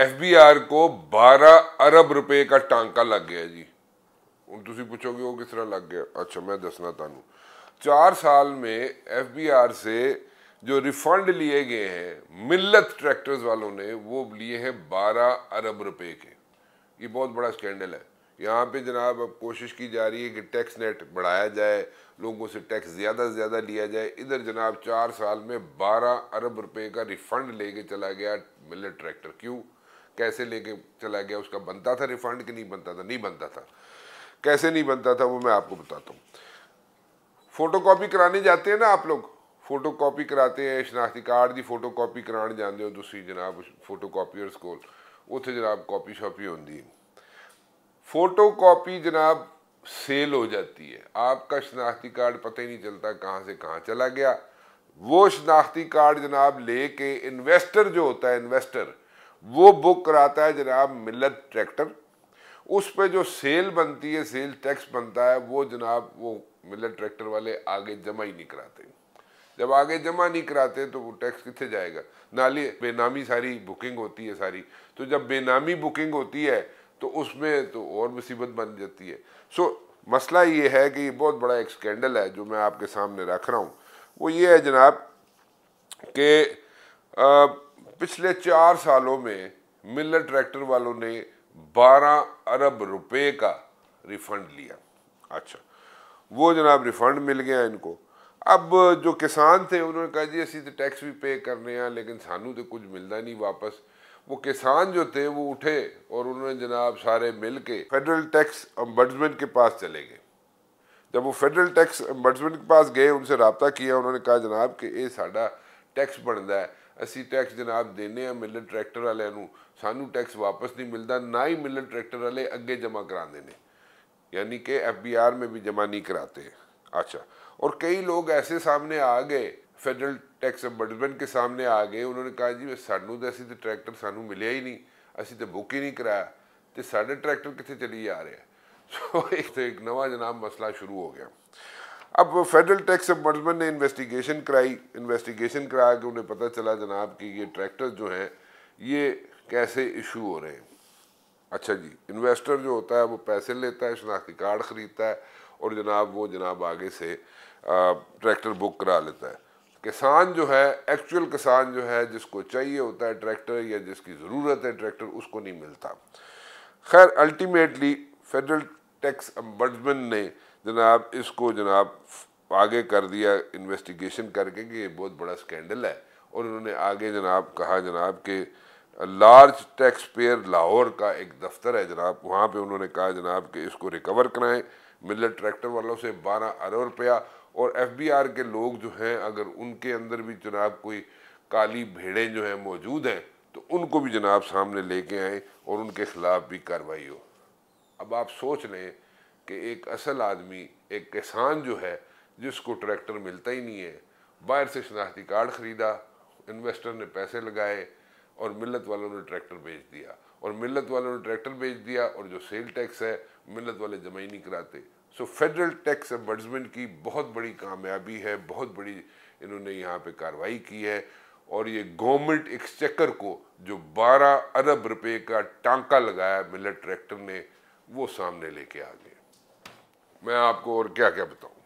ਐਫਬੀਆਰ को 12 अरब रुपए का टांका लग गया जी हूँ तुम पूछोगे वो किस तरह लग गया अच्छा मैं दसना तहूँ चार साल में एफबीआर से जो रिफंड लिए गए हैं मिल्लत ट्रैक्टर्स वालों ने वो लिए हैं 12 अरब रुपए के ये बहुत बड़ा स्कैंडल है यहाँ पे जनाब अब कोशिश की जा रही है कि टैक्स नेट बढ़ाया जाए लोगों से टैक्स ज़्यादा से ज़्यादा लिया जाए इधर जनाब चार साल में 12 अरब रुपए का रिफंड लेके चला गया मिलत ट्रैक्टर क्यों कैसे लेके चला गया उसका बनता था रिफंड कि नहीं बनता था नहीं बनता था कैसे नहीं बनता था वो मैं आपको बताता हूँ फोटो कॉपी कराने जाते हैं ना आप लोग फोटो कॉपी कराते हैं शनाख्ती कार्ड की फोटो कॉपी कराने जाते हो दूसरी जनाब ਫੋਟੋ ਕਾਪੀਅਰਸ ਕੋਲ ਉੱਥੇ ਜਨਾਬ ਕਾਪੀ ਸ਼ਾਪੀ ਹੁੰਦੀ फोटो कॉपी जनाब सेल हो जाती है आपका शनाख्ती कार्ड पता ही नहीं चलता कहाँ से कहाँ चला गया वो शनाख्ती कार्ड जनाब लेके इन्वेस्टर जो होता है इन्वेस्टर वो बुक कराता है जनाब मिलत ट्रैक्टर उस पर जो सेल बनती है सेल टैक्स बनता है वो जनाब वो मिलत ट्रैक्टर वाले आगे जमा ही नहीं कराते जब आगे जमा नहीं कराते तो वो टैक्स कितने जाएगा नाली बेनामी सारी बुकिंग होती है सारी तो जब बेनामी बुकिंग होती है तो उसमें तो और मुसीबत बन जाती है सो मसला ये है कि ये बहुत बड़ा एक स्कैंडल है जो मैं आपके सामने रख रहा हूँ वो ये है जनाब आ, पिछले चार सालों में मिलर ट्रैक्टर वालों ने 12 अरब रुपए का रिफंड लिया अच्छा वो जनाब रिफंड मिल गया इनको अब जो किसान थे उन्होंने कहा जी असी तो टैक्स भी पे करने हैं लेकिन सानू तो कुछ मिलता नहीं वापस वो किसान जो थे वो उठे और उन्होंने जनाब सारे मिल के फेडरल टैक्स अम्बर्ट्समैन के पास चले गए जब वो फेडरल टैक्स अम्बर्ट्समैन के पास गए उनसे रबता किया उन्होंने कहा जनाब कि ये साढ़ा ਟੈਕਸ ਬਣਦਾ ਅਸੀਂ ਟੈਕਸ ਜਨਾਬ ਦੇਨੇ ਆ ਮਿਲਨ ਟਰੈਕਟਰ ਵਾਲਿਆਂ ਨੂੰ ਸਾਨੂੰ ਟੈਕਸ ਵਾਪਸ ਨਹੀਂ ਮਿਲਦਾ ਨਾ ਹੀ ਮਿਲਨ ਟਰੈਕਟਰ ਵਾਲੇ ਅੱਗੇ ਜਮ੍ਹਾਂ ਕਰਾਉਂਦੇ ਨੇ ਯਾਨੀ ਕਿ ਐਫਬੀਆਰ ਮੇ ਵੀ ਜਮਾ ਨਹੀਂ ਕਰਾਤੇ ਅੱਛਾ ਔਰ ਕਈ और ਐਸੇ ਸਾਹਮਣੇ ਆ ਗਏ ਫੈਡਰਲ ਟੈਕਸ ਅਬਡਮੈਂਟ ਕੇ ਸਾਹਮਣੇ ਆ ਗਏ ਉਹਨਾਂ ਨੇ ਕਹਾ ਜੀ ਸਾਨੂੰ ਤਾਂ ਅਸੀਂ ਤੇ ਟਰੈਕਟਰ ਸਾਨੂੰ ਮਿਲਿਆ ਹੀ ਨਹੀਂ ਅਸੀਂ ਤੇ ਬੁੱਕ ਹੀ ਨਹੀਂ ਕਰਾਇਆ ਤੇ ਸਾਡੇ ਟਰੈਕਟਰ ਕਿੱਥੇ ਚਲੀ ਜਾ ਰਿਹਾ ਸੋ ਇੱਕ ਤੇ ਇੱਕ ਨਵਾਂ ਜਨਾਬ ਮਸਲਾ ਸ਼ੁਰੂ ਹੋ ਗਿਆ अब फेडरल टैक्स अम्बर्समैन ने इन्वेस्टिगेशन कराई इन्वेस्टिगेशन करा के उन्हें पता चला जनाब कि ये ट्रैक्टर जो हैं ये कैसे इशू हो रहे हैं अच्छा जी इन्वेस्टर जो होता है वो पैसे लेता है शनाख्ती कार्ड ख़रीदता है और जनाब वो जनाब आगे से ट्रैक्टर बुक करा लेता है किसान जो है एक्चुअल किसान जो है जिसको चाहिए होता है ट्रैक्टर या जिसकी ज़रूरत है ट्रैक्टर उसको नहीं मिलता खैर अल्टीमेटली फेडरल टैक्स अम्बर्जमेंट ने जनाब इसको जनाब आगे कर दिया इन्वेस्टिगेशन करके कि ये बहुत बड़ा स्कैंडल है और उन्होंने आगे जनाब कहा जनाब के लार्ज टैक्स पेयर लाहौर का एक दफ्तर है जनाब वहाँ पे उन्होंने कहा जनाब कि इसको रिकवर कराएं मिलर ट्रैक्टर वालों से बारह अरब रुपया और एफ बी आर के लोग जो हैं अगर उनके अंदर भी जनाब कोई काली भेड़ें जो हैं मौजूद हैं तो उनको भी जनाब सामने लेके आएँ और उनके ख़िलाफ़ भी कार्रवाई हो अब आप सोच लें कि एक असल आदमी एक किसान जो है जिसको ट्रैक्टर मिलता ही नहीं है बाहर से शनाख्ती कार्ड ख़रीदा इन्वेस्टर ने पैसे लगाए और मिलत वालों ने ट्रैक्टर बेच दिया और मिलत वालों ने ट्रैक्टर बेच दिया और जो सेल टैक्स है मिलत वाले जमा ही नहीं कराते सो फेडरल टैक्स एम्बर्जमेंट की बहुत बड़ी कामयाबी है बहुत बड़ी इन्होंने यहाँ पे कार्रवाई की है और ये गवर्नमेंट एक्सचेकर को जो 12 अरब रुपए का टांका लगाया मिलट ट्रैक्टर ने वो सामने लेके आ गए मैं आपको और क्या क्या बताऊँ